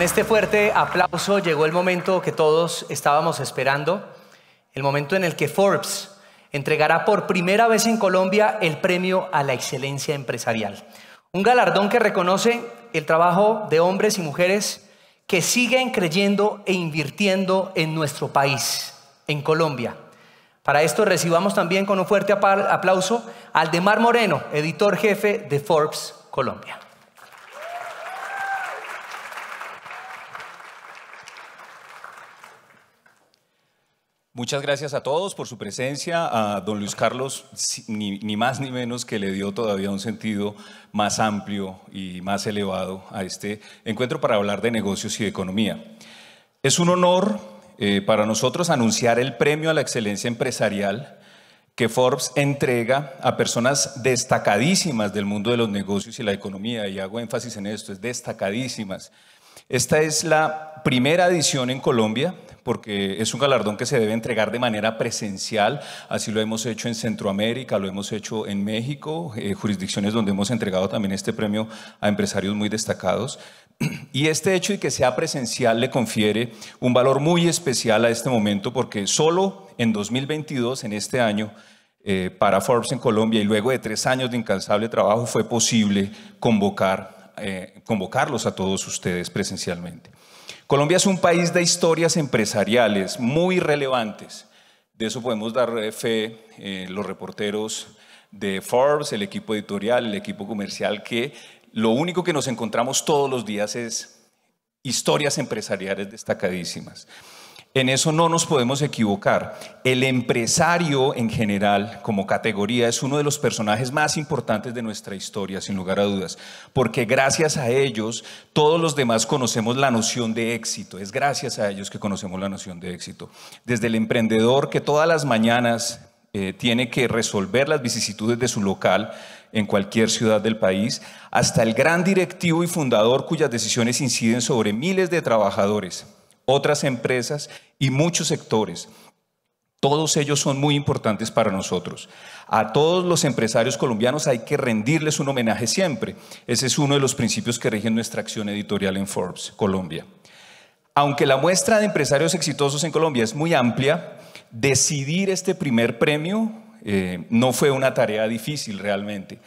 con este fuerte aplauso llegó el momento que todos estábamos esperando, el momento en el que Forbes entregará por primera vez en Colombia el premio a la excelencia empresarial. Un galardón que reconoce el trabajo de hombres y mujeres que siguen creyendo e invirtiendo en nuestro país, en Colombia. Para esto recibamos también con un fuerte aplauso al Demar Moreno, editor jefe de Forbes Colombia. Muchas gracias a todos por su presencia, a don Luis Carlos, ni, más ni menos que le dio todavía un sentido más amplio y más elevado a este encuentro para hablar de negocios y de economía. Es un honor eh, para nosotros anunciar el premio a la excelencia empresarial que Forbes entrega a personas destacadísimas del mundo de los negocios y la economía, y hago énfasis en esto, es destacadísimas. Esta es la primera edición en Colombia porque es un galardón que se debe entregar de manera presencial, así lo hemos hecho en Centroamérica, lo hemos hecho en México, eh, jurisdicciones donde hemos entregado también este premio a empresarios muy destacados. Y este hecho de que sea presencial le confiere un valor muy especial a este momento, porque solo en 2022, en este año, eh, para Forbes en Colombia y luego de tres años de incansable trabajo fue posible convocar eh, convocarlos a todos ustedes presencialmente. Colombia es un país de historias empresariales muy relevantes. De eso podemos dar fe eh, los reporteros de Forbes, el equipo editorial, el equipo comercial, que lo único que nos encontramos todos los días es historias empresariales destacadísimas. En eso no nos podemos equivocar. El empresario en general, como categoría, es uno de los personajes más importantes de nuestra historia, sin lugar a dudas, porque gracias a ellos todos los demás conocemos la noción de éxito. Es gracias a ellos que conocemos la noción de éxito. Desde el emprendedor que todas las mañanas eh, tiene que resolver las vicisitudes de su local en cualquier ciudad del país, hasta el gran directivo y fundador cuyas decisiones inciden sobre miles de trabajadores otras empresas y muchos sectores. Todos ellos son muy importantes para nosotros. A todos los empresarios colombianos hay que rendirles un homenaje siempre. Ese es uno de los principios que rigen nuestra acción editorial en Forbes, Colombia. Aunque la muestra de empresarios exitosos en Colombia es muy amplia, decidir este primer premio eh, no fue una tarea difícil realmente,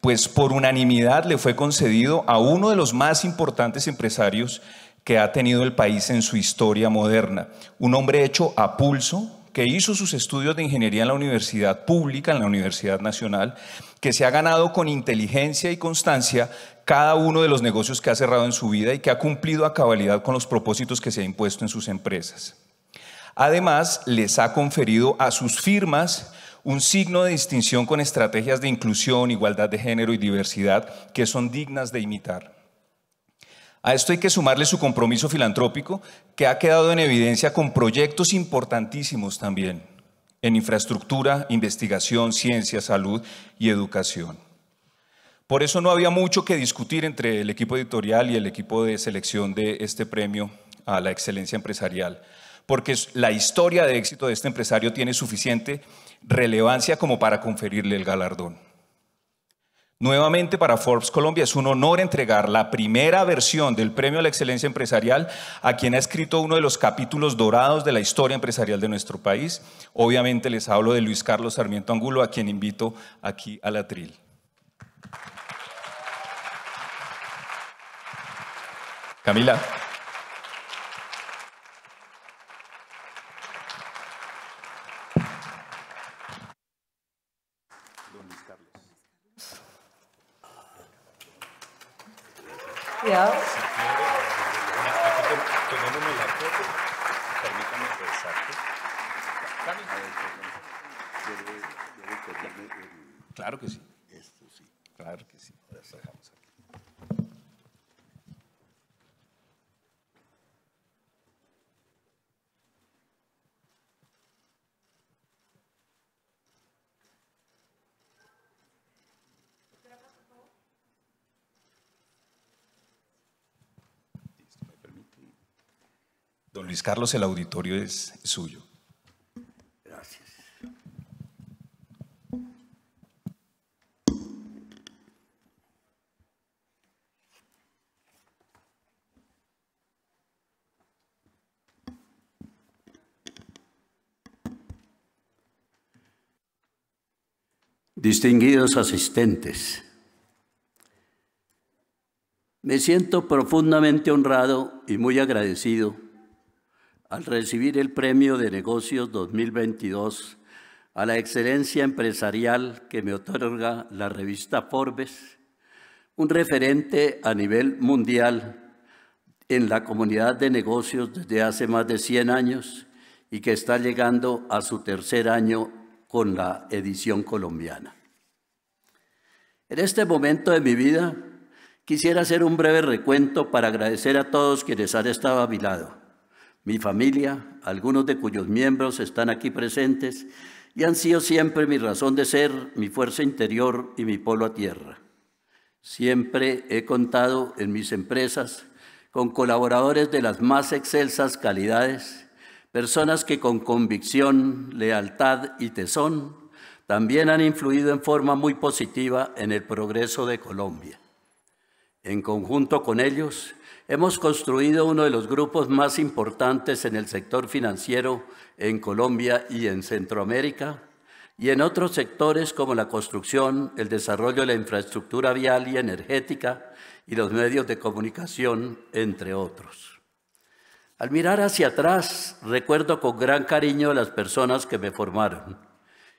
pues por unanimidad le fue concedido a uno de los más importantes empresarios que ha tenido el país en su historia moderna. Un hombre hecho a pulso, que hizo sus estudios de ingeniería en la universidad pública, en la Universidad Nacional, que se ha ganado con inteligencia y constancia cada uno de los negocios que ha cerrado en su vida y que ha cumplido a cabalidad con los propósitos que se ha impuesto en sus empresas. Además, les ha conferido a sus firmas un signo de distinción con estrategias de inclusión, igualdad de género y diversidad que son dignas de imitar. A esto hay que sumarle su compromiso filantrópico, que ha quedado en evidencia con proyectos importantísimos también en infraestructura, investigación, ciencia, salud y educación. Por eso no había mucho que discutir entre el equipo editorial y el equipo de selección de este premio a la excelencia empresarial, porque la historia de éxito de este empresario tiene suficiente relevancia como para conferirle el galardón. Nuevamente para Forbes Colombia es un honor entregar la primera versión del Premio a la Excelencia Empresarial a quien ha escrito uno de los capítulos dorados de la historia empresarial de nuestro país. Obviamente les hablo de Luis Carlos Sarmiento Angulo, a quien invito aquí a la tril. Camila. Don Luis Carlos, el auditorio es suyo. Gracias. Distinguidos asistentes, me siento profundamente honrado y muy agradecido al recibir el Premio de Negocios 2022 a la excelencia empresarial que me otorga la revista Forbes, un referente a nivel mundial en la comunidad de negocios desde hace más de 100 años y que está llegando a su tercer año con la edición colombiana. En este momento de mi vida quisiera hacer un breve recuento para agradecer a todos quienes han estado a mi lado mi familia, algunos de cuyos miembros están aquí presentes y han sido siempre mi razón de ser, mi fuerza interior y mi polo a tierra. Siempre he contado en mis empresas con colaboradores de las más excelsas calidades, personas que con convicción, lealtad y tesón también han influido en forma muy positiva en el progreso de Colombia. En conjunto con ellos, Hemos construido uno de los grupos más importantes en el sector financiero en Colombia y en Centroamérica y en otros sectores como la construcción, el desarrollo de la infraestructura vial y energética y los medios de comunicación, entre otros. Al mirar hacia atrás, recuerdo con gran cariño a las personas que me formaron.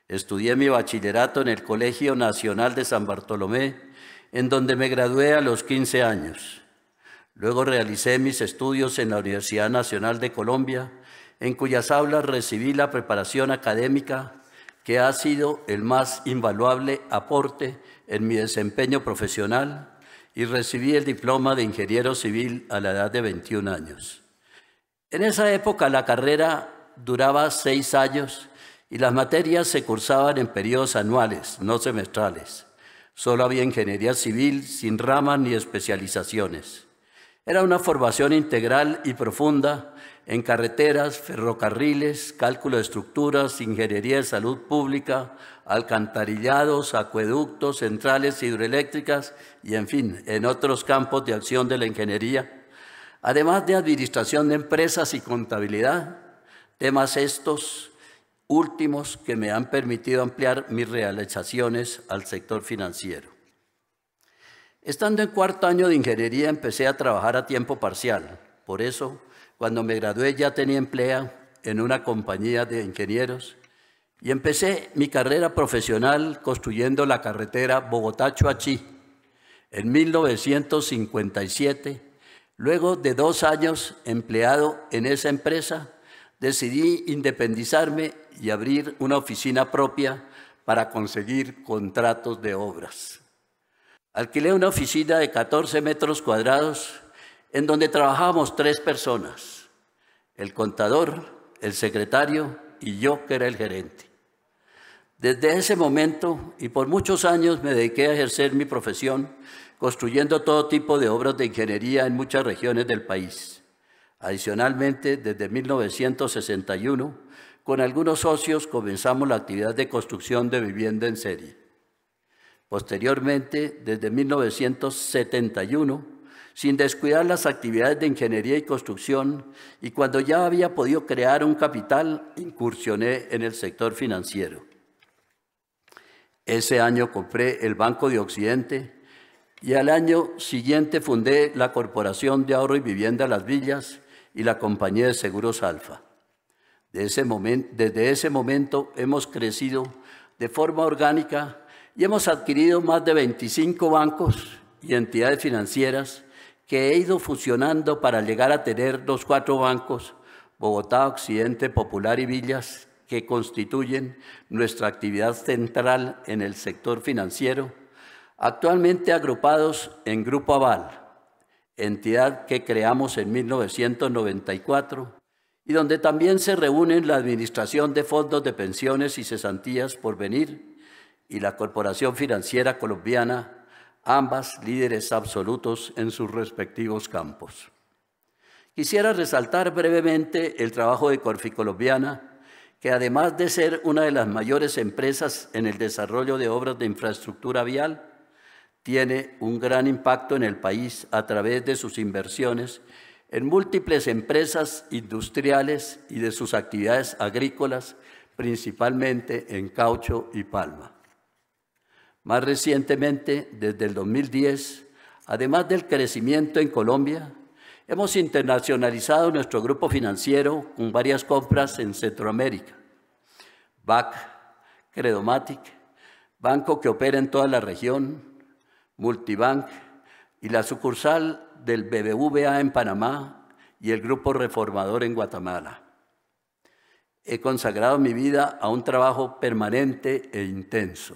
Estudié mi bachillerato en el Colegio Nacional de San Bartolomé, en donde me gradué a los 15 años. Luego realicé mis estudios en la Universidad Nacional de Colombia, en cuyas aulas recibí la preparación académica que ha sido el más invaluable aporte en mi desempeño profesional y recibí el diploma de ingeniero civil a la edad de 21 años. En esa época la carrera duraba seis años y las materias se cursaban en periodos anuales, no semestrales. Solo había ingeniería civil sin ramas ni especializaciones. Era una formación integral y profunda en carreteras, ferrocarriles, cálculo de estructuras, ingeniería de salud pública, alcantarillados, acueductos, centrales hidroeléctricas y, en fin, en otros campos de acción de la ingeniería, además de administración de empresas y contabilidad, temas estos últimos que me han permitido ampliar mis realizaciones al sector financiero. Estando en cuarto año de ingeniería empecé a trabajar a tiempo parcial. Por eso, cuando me gradué ya tenía empleo en una compañía de ingenieros y empecé mi carrera profesional construyendo la carretera bogotá chuachí en 1957. Luego de dos años empleado en esa empresa, decidí independizarme y abrir una oficina propia para conseguir contratos de obras. Alquilé una oficina de 14 metros cuadrados en donde trabajábamos tres personas, el contador, el secretario y yo que era el gerente. Desde ese momento y por muchos años me dediqué a ejercer mi profesión construyendo todo tipo de obras de ingeniería en muchas regiones del país. Adicionalmente, desde 1961, con algunos socios comenzamos la actividad de construcción de vivienda en serie. Posteriormente, desde 1971, sin descuidar las actividades de ingeniería y construcción, y cuando ya había podido crear un capital, incursioné en el sector financiero. Ese año compré el Banco de Occidente y al año siguiente fundé la Corporación de Ahorro y Vivienda Las Villas y la Compañía de Seguros Alfa. desde ese momento hemos crecido de forma orgánica y hemos adquirido más de 25 bancos y entidades financieras que he ido fusionando para llegar a tener los cuatro bancos, Bogotá, Occidente, Popular y Villas, que constituyen nuestra actividad central en el sector financiero, actualmente agrupados en Grupo Aval, entidad que creamos en 1994 y donde también se reúnen la Administración de Fondos de Pensiones y Cesantías por Venir, y la Corporación Financiera Colombiana, ambas líderes absolutos en sus respectivos campos. Quisiera resaltar brevemente el trabajo de Corfi Colombiana, que además de ser una de las mayores empresas en el desarrollo de obras de infraestructura vial, tiene un gran impacto en el país a través de sus inversiones en múltiples empresas industriales y de sus actividades agrícolas, principalmente en caucho y palma. Más recientemente, desde el 2010, además del crecimiento en Colombia, hemos internacionalizado nuestro grupo financiero con varias compras en Centroamérica. BAC, Credomatic, banco que opera en toda la región, Multibank y la sucursal del BBVA en Panamá y el Grupo Reformador en Guatemala. He consagrado mi vida a un trabajo permanente e intenso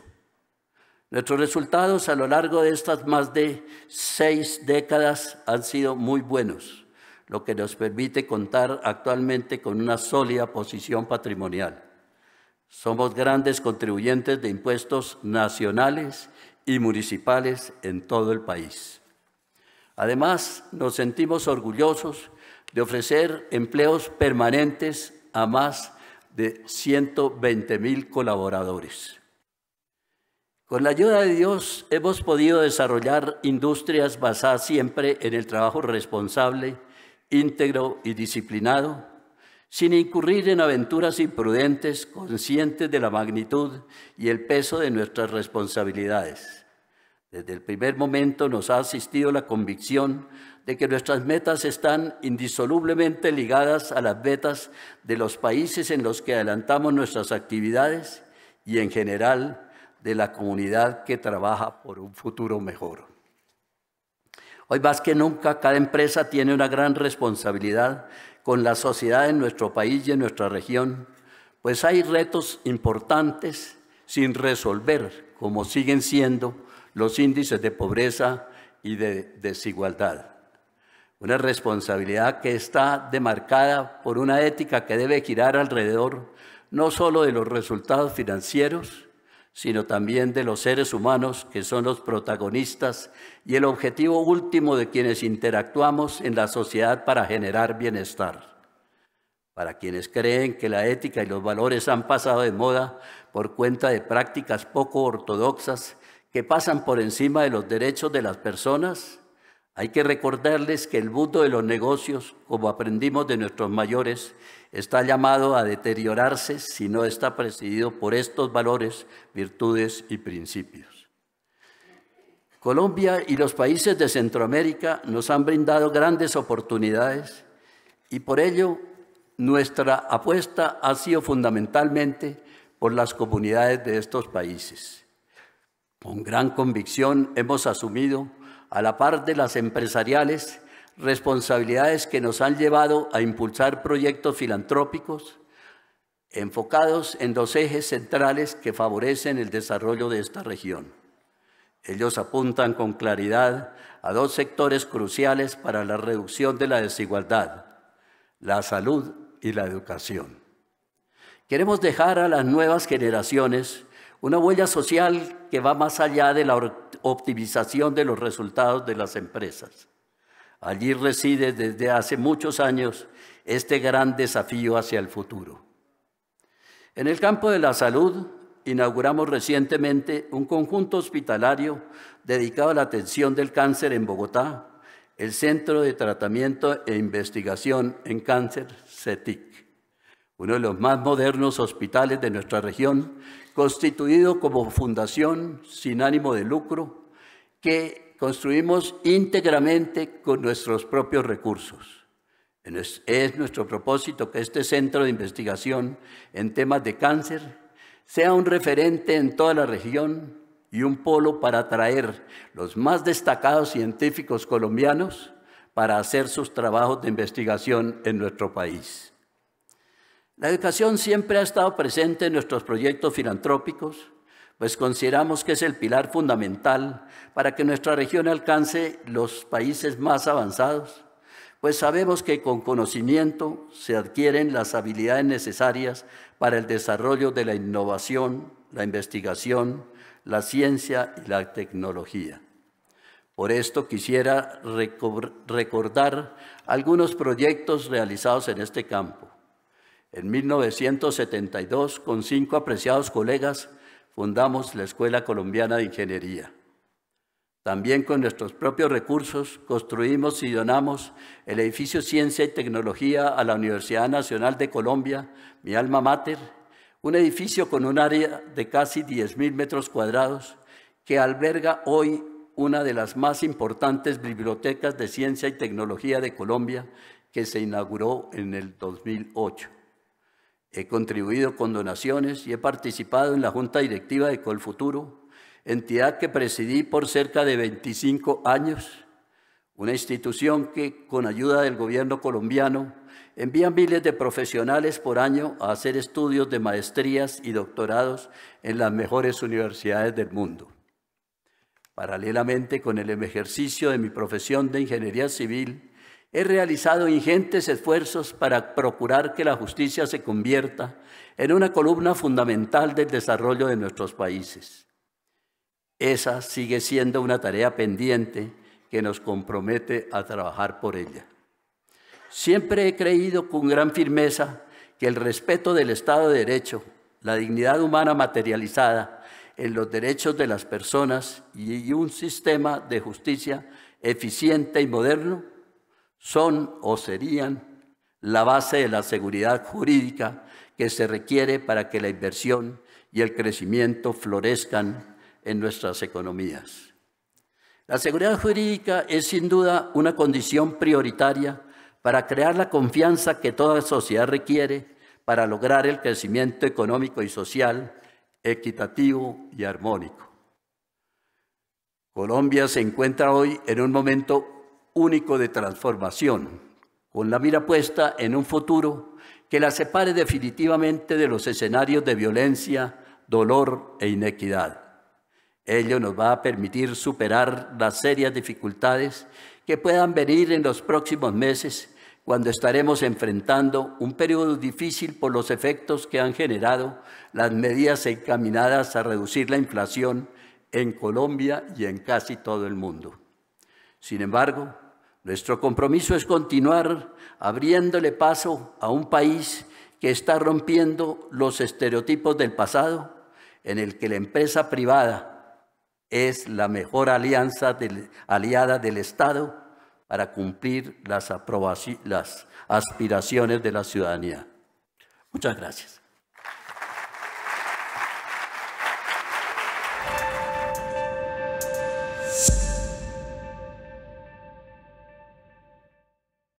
Nuestros resultados a lo largo de estas más de seis décadas han sido muy buenos, lo que nos permite contar actualmente con una sólida posición patrimonial. Somos grandes contribuyentes de impuestos nacionales y municipales en todo el país. Además, nos sentimos orgullosos de ofrecer empleos permanentes a más de 120 mil colaboradores. Con la ayuda de Dios hemos podido desarrollar industrias basadas siempre en el trabajo responsable, íntegro y disciplinado, sin incurrir en aventuras imprudentes, conscientes de la magnitud y el peso de nuestras responsabilidades. Desde el primer momento nos ha asistido la convicción de que nuestras metas están indisolublemente ligadas a las metas de los países en los que adelantamos nuestras actividades y en general de la comunidad que trabaja por un futuro mejor. Hoy más que nunca, cada empresa tiene una gran responsabilidad con la sociedad en nuestro país y en nuestra región, pues hay retos importantes sin resolver, como siguen siendo los índices de pobreza y de desigualdad. Una responsabilidad que está demarcada por una ética que debe girar alrededor no solo de los resultados financieros, sino también de los seres humanos que son los protagonistas y el objetivo último de quienes interactuamos en la sociedad para generar bienestar. Para quienes creen que la ética y los valores han pasado de moda por cuenta de prácticas poco ortodoxas que pasan por encima de los derechos de las personas, hay que recordarles que el mundo de los negocios, como aprendimos de nuestros mayores, está llamado a deteriorarse si no está presidido por estos valores, virtudes y principios. Colombia y los países de Centroamérica nos han brindado grandes oportunidades y por ello nuestra apuesta ha sido fundamentalmente por las comunidades de estos países. Con gran convicción hemos asumido, a la par de las empresariales, responsabilidades que nos han llevado a impulsar proyectos filantrópicos enfocados en dos ejes centrales que favorecen el desarrollo de esta región. Ellos apuntan con claridad a dos sectores cruciales para la reducción de la desigualdad, la salud y la educación. Queremos dejar a las nuevas generaciones una huella social que va más allá de la optimización de los resultados de las empresas. Allí reside desde hace muchos años este gran desafío hacia el futuro. En el campo de la salud, inauguramos recientemente un conjunto hospitalario dedicado a la atención del cáncer en Bogotá, el Centro de Tratamiento e Investigación en Cáncer, CETIC, uno de los más modernos hospitales de nuestra región, constituido como fundación sin ánimo de lucro, que construimos íntegramente con nuestros propios recursos. Es nuestro propósito que este centro de investigación en temas de cáncer sea un referente en toda la región y un polo para atraer los más destacados científicos colombianos para hacer sus trabajos de investigación en nuestro país. La educación siempre ha estado presente en nuestros proyectos filantrópicos, pues consideramos que es el pilar fundamental para que nuestra región alcance los países más avanzados, pues sabemos que con conocimiento se adquieren las habilidades necesarias para el desarrollo de la innovación, la investigación, la ciencia y la tecnología. Por esto quisiera recordar algunos proyectos realizados en este campo. En 1972, con cinco apreciados colegas, fundamos la Escuela Colombiana de Ingeniería. También con nuestros propios recursos construimos y donamos el edificio Ciencia y Tecnología a la Universidad Nacional de Colombia, mi alma mater, un edificio con un área de casi 10.000 metros cuadrados que alberga hoy una de las más importantes bibliotecas de ciencia y tecnología de Colombia que se inauguró en el 2008. He contribuido con donaciones y he participado en la Junta Directiva de Colfuturo, entidad que presidí por cerca de 25 años, una institución que, con ayuda del gobierno colombiano, envía miles de profesionales por año a hacer estudios de maestrías y doctorados en las mejores universidades del mundo. Paralelamente con el ejercicio de mi profesión de ingeniería civil, He realizado ingentes esfuerzos para procurar que la justicia se convierta en una columna fundamental del desarrollo de nuestros países. Esa sigue siendo una tarea pendiente que nos compromete a trabajar por ella. Siempre he creído con gran firmeza que el respeto del Estado de Derecho, la dignidad humana materializada en los derechos de las personas y un sistema de justicia eficiente y moderno son o serían la base de la seguridad jurídica que se requiere para que la inversión y el crecimiento florezcan en nuestras economías. La seguridad jurídica es sin duda una condición prioritaria para crear la confianza que toda sociedad requiere para lograr el crecimiento económico y social equitativo y armónico. Colombia se encuentra hoy en un momento único de transformación, con la mira puesta en un futuro que la separe definitivamente de los escenarios de violencia, dolor e inequidad. Ello nos va a permitir superar las serias dificultades que puedan venir en los próximos meses cuando estaremos enfrentando un periodo difícil por los efectos que han generado las medidas encaminadas a reducir la inflación en Colombia y en casi todo el mundo. Sin embargo, nuestro compromiso es continuar abriéndole paso a un país que está rompiendo los estereotipos del pasado, en el que la empresa privada es la mejor alianza aliada del Estado para cumplir las, las aspiraciones de la ciudadanía. Muchas gracias.